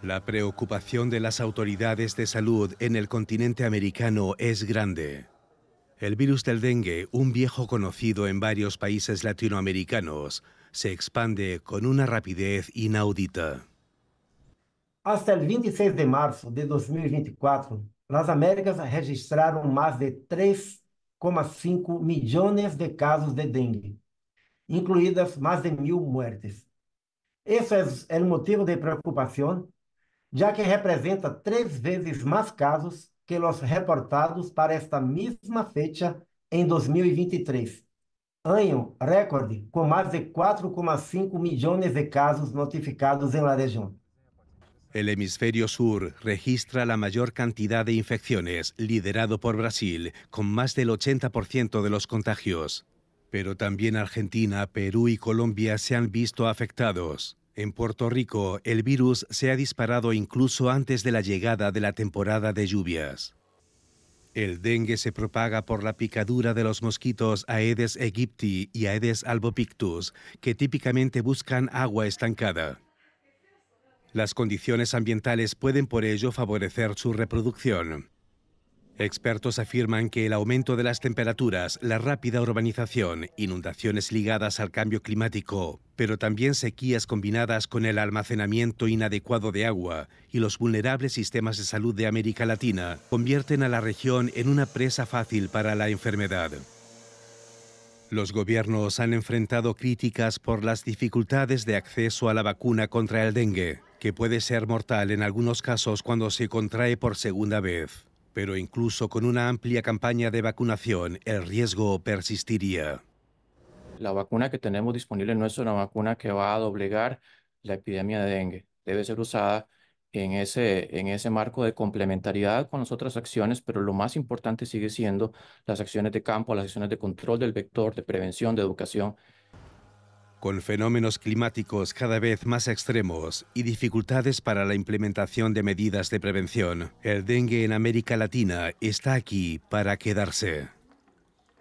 La preocupación de las autoridades de salud en el continente americano es grande. El virus del dengue, un viejo conocido en varios países latinoamericanos, se expande con una rapidez inaudita. Hasta el 26 de marzo de 2024, las Américas registraron más de 3,5 millones de casos de dengue, incluidas más de mil muertes. Eso es el motivo de preocupación ya que representa tres veces más casos que los reportados para esta misma fecha en 2023, año récord con más de 4,5 millones de casos notificados en em la región. El hemisferio sur registra la mayor cantidad de infecciones, liderado por Brasil, con más del 80% de los contagios. Pero también Argentina, Perú y Colombia se han visto afectados. En Puerto Rico, el virus se ha disparado incluso antes de la llegada de la temporada de lluvias. El dengue se propaga por la picadura de los mosquitos Aedes aegypti y Aedes albopictus, que típicamente buscan agua estancada. Las condiciones ambientales pueden por ello favorecer su reproducción. Expertos afirman que el aumento de las temperaturas, la rápida urbanización, inundaciones ligadas al cambio climático, pero también sequías combinadas con el almacenamiento inadecuado de agua y los vulnerables sistemas de salud de América Latina convierten a la región en una presa fácil para la enfermedad. Los gobiernos han enfrentado críticas por las dificultades de acceso a la vacuna contra el dengue, que puede ser mortal en algunos casos cuando se contrae por segunda vez. Pero incluso con una amplia campaña de vacunación, el riesgo persistiría. La vacuna que tenemos disponible no es una vacuna que va a doblegar la epidemia de dengue. Debe ser usada en ese, en ese marco de complementariedad con las otras acciones, pero lo más importante sigue siendo las acciones de campo, las acciones de control del vector, de prevención, de educación con fenómenos climáticos cada vez más extremos y dificultades para la implementación de medidas de prevención, el dengue en América Latina está aquí para quedarse.